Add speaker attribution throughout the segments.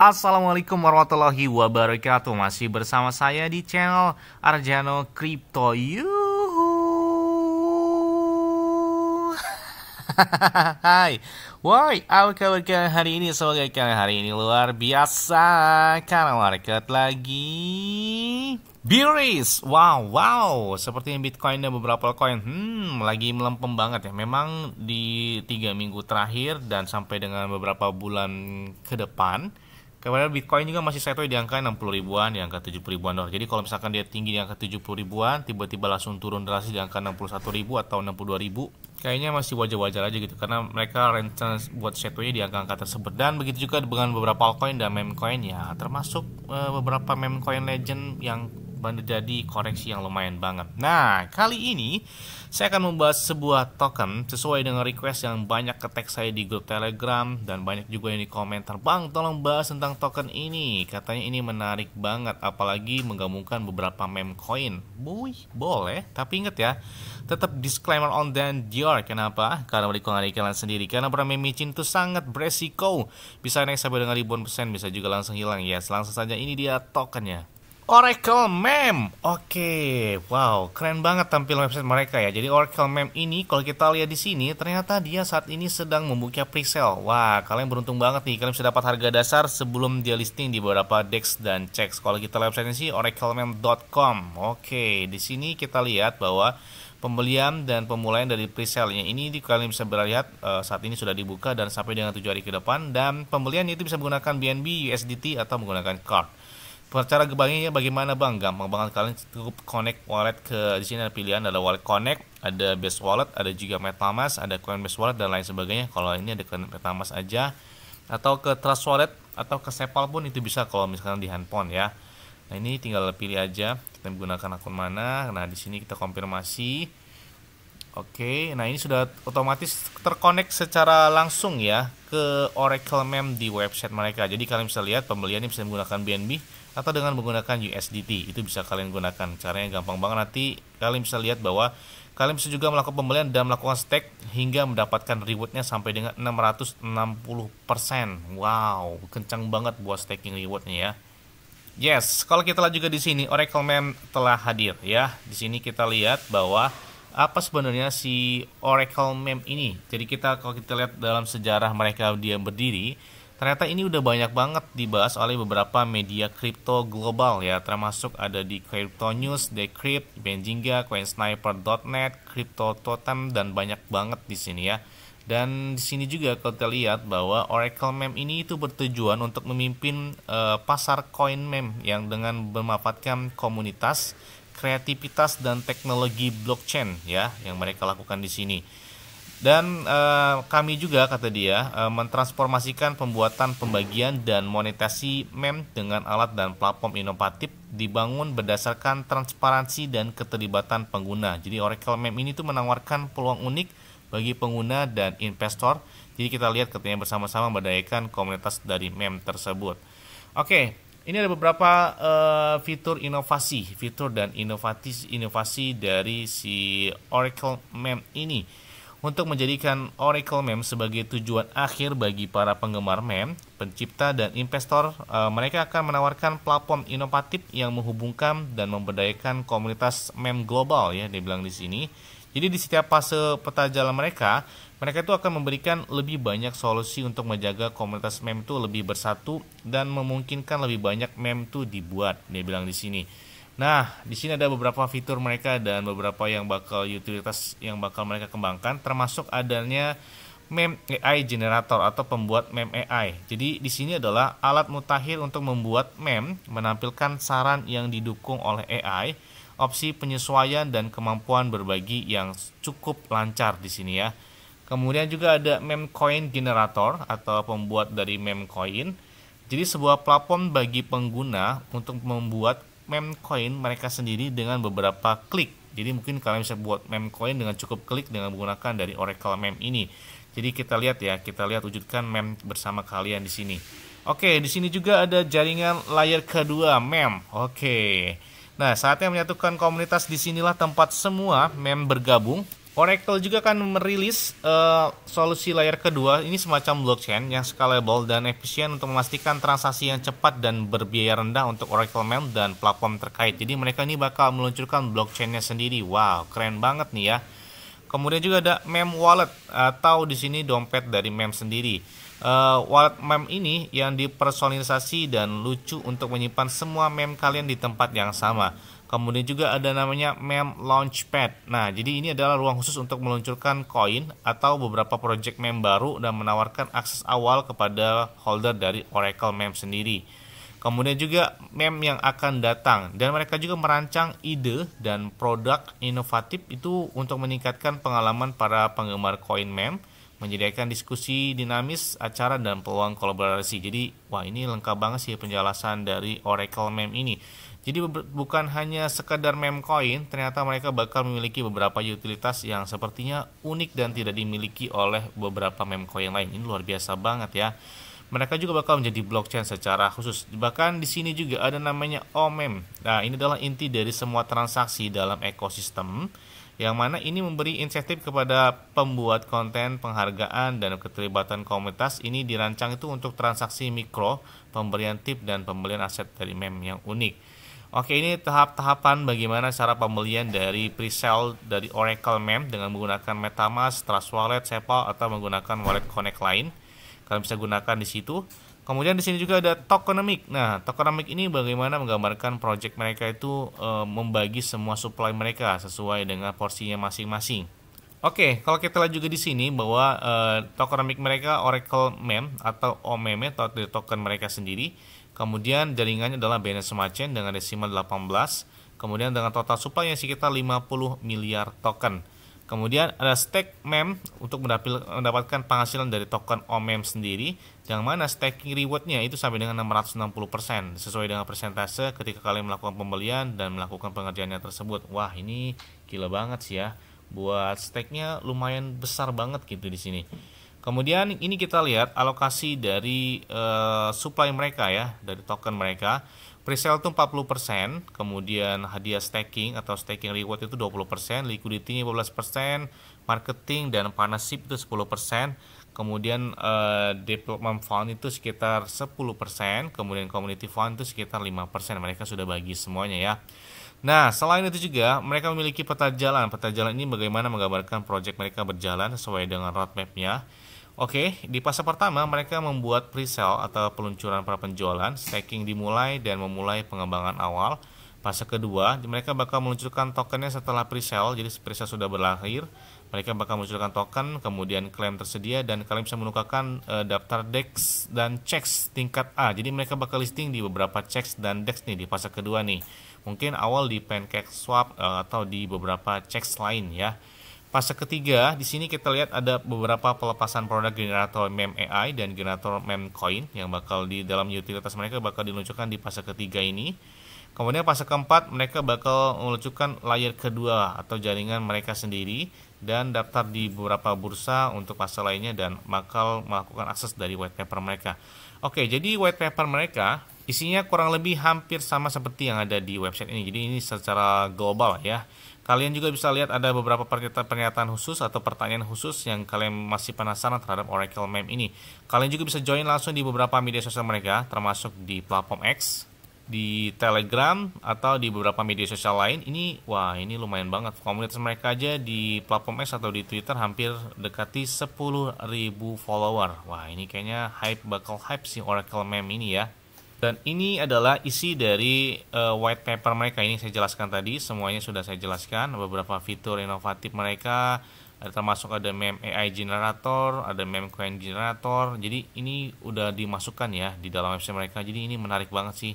Speaker 1: Assalamualaikum warahmatullahi wabarakatuh Masih bersama saya di channel Arjano Crypto Yuhu Hai Woi, apa kabar kalian hari ini? Semoga kalian hari ini luar biasa Karena market lagi Bearish, wow, wow, seperti yang Bitcoin dan beberapa koin, hmm, lagi melempem banget ya. Memang di tiga minggu terakhir dan sampai dengan beberapa bulan ke depan, kemarin Bitcoin juga masih settle di angka 60 ribuan, di angka 70 ribuan dolar. Jadi kalau misalkan dia tinggi di angka 70 ribuan, tiba-tiba langsung turun drastis di angka 61 ribu atau 62 ribu, kayaknya masih wajar-wajar aja gitu. Karena mereka rencana buat settle di angka-angka tersebut. Dan begitu juga dengan beberapa altcoin dan meme ya, termasuk eh, beberapa meme legend yang menjadi koreksi yang lumayan banget. Nah, kali ini saya akan membahas sebuah token sesuai dengan request yang banyak ke teks saya di grup Telegram dan banyak juga yang di komentar, "Bang, tolong bahas tentang token ini. Katanya ini menarik banget apalagi menggabungkan beberapa meme coin." Boy, boleh, tapi inget ya, tetap disclaimer on dan Dior. Kenapa? Karena berikutnya kalian sendiri. Karena para meme micin itu sangat beresiko. Bisa naik sampai dengan ribuan persen, bisa juga langsung hilang. Ya, yes, langsung saja ini dia tokennya. Oracle Mem. Oke, okay. wow, keren banget tampil website mereka ya. Jadi Oracle Mem ini kalau kita lihat di sini ternyata dia saat ini sedang membuka presale. Wah, kalian beruntung banget nih. Kalian bisa dapat harga dasar sebelum dia listing di beberapa dex dan checks. Kalau kita lihat websitenya sih oraclemem.com. Oke, okay. di sini kita lihat bahwa pembelian dan pemulaian dari presale-nya ini kalian bisa berlihat eh, saat ini sudah dibuka dan sampai dengan 7 hari ke depan dan pembelian itu bisa menggunakan BNB, USDT atau menggunakan card cara gebangnya ya, bagaimana bang gampang banget kalian cukup connect wallet ke di sini ada pilihan ada wallet connect ada base wallet ada juga metamask ada coinbase wallet dan lain sebagainya kalau ini ada ke metamask aja atau ke trust wallet atau ke sepal pun itu bisa kalau misalkan di handphone ya nah ini tinggal pilih aja kita menggunakan akun mana nah di sini kita konfirmasi Oke, nah ini sudah otomatis terkonek secara langsung ya ke Oracle Mem di website mereka. Jadi kalian bisa lihat pembelian ini bisa menggunakan BNB atau dengan menggunakan USDT. Itu bisa kalian gunakan. Caranya gampang banget nanti kalian bisa lihat bahwa kalian bisa juga melakukan pembelian dan melakukan stake hingga mendapatkan rewardnya sampai dengan 660%. Wow, kencang banget buat staking rewardnya ya. Yes, kalau kita lihat juga di sini Oracle Mem telah hadir ya. Di sini kita lihat bahwa apa sebenarnya si Oracle Mem ini. Jadi kita kalau kita lihat dalam sejarah mereka dia berdiri, ternyata ini udah banyak banget dibahas oleh beberapa media kripto global ya, termasuk ada di Crypto News, Decrypt, Benjinga, CoinSniper.net, Crypto Totem dan banyak banget di sini ya. Dan di sini juga kalau kita lihat bahwa Oracle Mem ini itu bertujuan untuk memimpin uh, pasar koin mem yang dengan memanfaatkan komunitas kreativitas dan teknologi blockchain ya yang mereka lakukan di sini. Dan e, kami juga kata dia e, mentransformasikan pembuatan pembagian dan monetasi mem dengan alat dan platform inovatif dibangun berdasarkan transparansi dan keterlibatan pengguna. Jadi Oracle Mem ini tuh menawarkan peluang unik bagi pengguna dan investor. Jadi kita lihat katanya bersama-sama mendayakan komunitas dari mem tersebut. Oke, ini ada beberapa uh, fitur inovasi, fitur dan inovatif inovasi dari si Oracle Mem ini. Untuk menjadikan Oracle Mem sebagai tujuan akhir bagi para penggemar mem, pencipta dan investor, uh, mereka akan menawarkan platform inovatif yang menghubungkan dan memberdayakan komunitas mem global ya, dibilang di sini. Jadi di setiap fase peta jalan mereka, mereka itu akan memberikan lebih banyak solusi untuk menjaga komunitas mem itu lebih bersatu dan memungkinkan lebih banyak mem itu dibuat dia bilang di sini nah di sini ada beberapa fitur mereka dan beberapa yang bakal utilitas yang bakal mereka kembangkan termasuk adanya mem AI generator atau pembuat mem AI jadi di sini adalah alat mutakhir untuk membuat mem menampilkan saran yang didukung oleh AI opsi penyesuaian dan kemampuan berbagi yang cukup lancar di sini ya Kemudian juga ada meme coin generator atau pembuat dari meme coin. Jadi sebuah platform bagi pengguna untuk membuat meme coin mereka sendiri dengan beberapa klik. Jadi mungkin kalian bisa buat meme coin dengan cukup klik dengan menggunakan dari Oracle meme ini. Jadi kita lihat ya, kita lihat wujudkan meme bersama kalian di sini. Oke, di sini juga ada jaringan layar kedua meme. Oke. Nah, saatnya menyatukan komunitas di sinilah tempat semua meme bergabung Oracle juga akan merilis uh, solusi layar kedua ini semacam blockchain yang scalable dan efisien untuk memastikan transaksi yang cepat dan berbiaya rendah untuk Oracle Mem dan platform terkait. Jadi mereka ini bakal meluncurkan blockchainnya sendiri. Wow, keren banget nih ya. Kemudian juga ada Mem Wallet atau di sini dompet dari Mem sendiri. Uh, wallet Mem ini yang dipersonalisasi dan lucu untuk menyimpan semua mem kalian di tempat yang sama. Kemudian juga ada namanya MEM Launchpad. Nah, jadi ini adalah ruang khusus untuk meluncurkan koin atau beberapa project MEM baru dan menawarkan akses awal kepada holder dari Oracle MEM sendiri. Kemudian juga MEM yang akan datang dan mereka juga merancang ide dan produk inovatif itu untuk meningkatkan pengalaman para penggemar koin MEM menyediakan diskusi dinamis, acara, dan peluang kolaborasi. Jadi, wah ini lengkap banget sih penjelasan dari Oracle MEM ini. Jadi bukan hanya sekadar memcoin, ternyata mereka bakal memiliki beberapa utilitas yang sepertinya unik dan tidak dimiliki oleh beberapa memcoin lain. Ini luar biasa banget ya. Mereka juga bakal menjadi blockchain secara khusus. Bahkan di sini juga ada namanya OMEM. E nah, ini adalah inti dari semua transaksi dalam ekosistem yang mana ini memberi insentif kepada pembuat konten, penghargaan, dan keterlibatan komunitas ini dirancang itu untuk transaksi mikro, pemberian tip, dan pembelian aset dari mem yang unik. Oke, ini tahap-tahapan bagaimana cara pembelian dari presale dari Oracle Mem dengan menggunakan MetaMask, Trust Wallet, SePal atau menggunakan wallet connect lain. Kalian bisa gunakan di situ. Kemudian di sini juga ada tokenomic. Nah, tokenomic ini bagaimana menggambarkan project mereka itu e, membagi semua supply mereka sesuai dengan porsinya masing-masing. Oke, kalau kita lihat juga di sini bahwa e, tokenomic mereka Oracle Mem atau OMEM e e, atau token mereka sendiri Kemudian jaringannya adalah BNS Sumacen dengan desimal 18. Kemudian dengan total supply yang sekitar 50 miliar token. Kemudian ada stake MEM untuk mendapatkan penghasilan dari token OMEM e sendiri, yang mana staking rewardnya itu sampai dengan 660% sesuai dengan persentase ketika kalian melakukan pembelian dan melakukan pengerjaannya tersebut. Wah ini gila banget sih ya, buat stake-nya lumayan besar banget gitu di sini. Kemudian ini kita lihat alokasi dari uh, supply mereka ya, dari token mereka. Presale itu 40%, kemudian hadiah staking atau staking reward itu 20%, liquidity 15%, marketing dan partnership itu 10%, kemudian uh, development fund itu sekitar 10%, kemudian community fund itu sekitar 5%. Mereka sudah bagi semuanya ya. Nah, selain itu juga mereka memiliki peta jalan. Peta jalan ini bagaimana menggambarkan proyek mereka berjalan sesuai dengan roadmapnya. nya Oke, okay, di fase pertama mereka membuat pre-sale atau peluncuran para penjualan, staking dimulai dan memulai pengembangan awal. Fase kedua, mereka bakal meluncurkan tokennya setelah pre-sale, jadi pre-sale sudah berakhir. Mereka bakal meluncurkan token, kemudian klaim tersedia, dan kalian bisa menukarkan e, daftar DEX dan CEX tingkat A. Jadi mereka bakal listing di beberapa CEX dan DEX nih di fase kedua nih. Mungkin awal di Pancake Swap e, atau di beberapa CEX lain ya. Fase ketiga, di sini kita lihat ada beberapa pelepasan produk generator mem AI dan generator mem coin yang bakal di dalam utilitas mereka bakal diluncurkan di fase ketiga ini. Kemudian fase keempat, mereka bakal meluncurkan layer kedua atau jaringan mereka sendiri dan daftar di beberapa bursa untuk fase lainnya dan bakal melakukan akses dari white paper mereka. Oke, jadi white paper mereka Isinya kurang lebih hampir sama seperti yang ada di website ini. Jadi ini secara global ya. Kalian juga bisa lihat ada beberapa pernyataan khusus atau pertanyaan khusus yang kalian masih penasaran terhadap Oracle Mem ini. Kalian juga bisa join langsung di beberapa media sosial mereka, termasuk di platform X, di Telegram, atau di beberapa media sosial lain. Ini, wah ini lumayan banget. Komunitas mereka aja di platform X atau di Twitter hampir dekati 10.000 follower. Wah ini kayaknya hype bakal hype sih Oracle Mem ini ya. Dan ini adalah isi dari uh, white paper mereka. Ini saya jelaskan tadi, semuanya sudah saya jelaskan. Beberapa fitur inovatif mereka, eh, termasuk ada mem AI generator, ada mem coin generator. Jadi ini udah dimasukkan ya di dalam website mereka. Jadi ini menarik banget sih.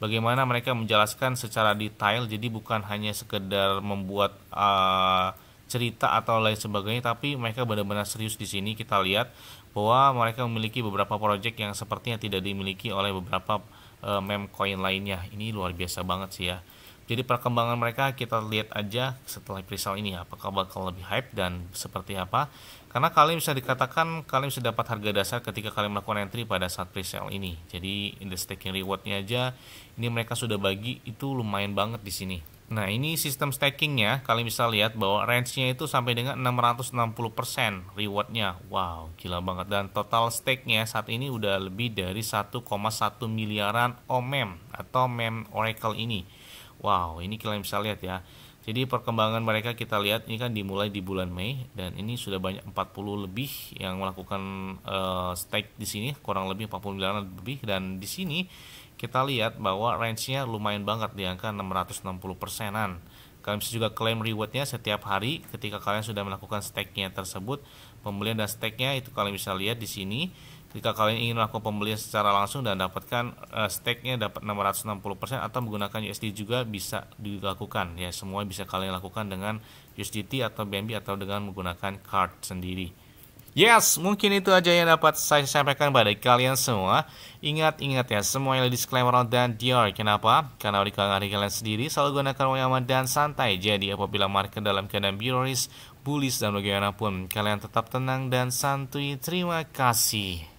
Speaker 1: Bagaimana mereka menjelaskan secara detail. Jadi bukan hanya sekedar membuat uh, cerita atau lain sebagainya, tapi mereka benar-benar serius di sini. Kita lihat bahwa mereka memiliki beberapa project yang sepertinya tidak dimiliki oleh beberapa uh, meme coin lainnya. Ini luar biasa banget sih ya. Jadi perkembangan mereka kita lihat aja setelah presale ini apakah bakal lebih hype dan seperti apa. Karena kalian bisa dikatakan kalian bisa dapat harga dasar ketika kalian melakukan entry pada saat presale ini. Jadi in the staking rewardnya aja ini mereka sudah bagi itu lumayan banget di sini. Nah ini sistem stackingnya kalian bisa lihat bahwa range-nya itu sampai dengan 660% reward-nya. Wow gila banget dan total stake-nya saat ini udah lebih dari 1,1 miliaran OMEM atau MEM Oracle ini Wow ini kalian bisa lihat ya jadi perkembangan mereka kita lihat ini kan dimulai di bulan Mei dan ini sudah banyak 40 lebih yang melakukan uh, stake di sini kurang lebih 40 miliaran lebih dan di sini kita lihat bahwa range-nya lumayan banget di angka 660 persenan. Kalian bisa juga klaim rewardnya setiap hari ketika kalian sudah melakukan stake-nya tersebut. Pembelian dan stake-nya itu kalian bisa lihat di sini. Jika kalian ingin melakukan pembelian secara langsung dan dapatkan uh, stake-nya dapat 660% persen atau menggunakan USD juga bisa dilakukan ya semua bisa kalian lakukan dengan USDT atau BNB atau dengan menggunakan card sendiri. Yes, mungkin itu aja yang dapat saya sampaikan pada kalian semua. Ingat-ingat ya, semua yang disclaimer dan Dior. Kenapa? Karena di kalangan kalian sendiri selalu gunakan uang aman dan santai. Jadi apabila market dalam keadaan bearish, bullish dan bagaimanapun, kalian tetap tenang dan santuy. Terima kasih.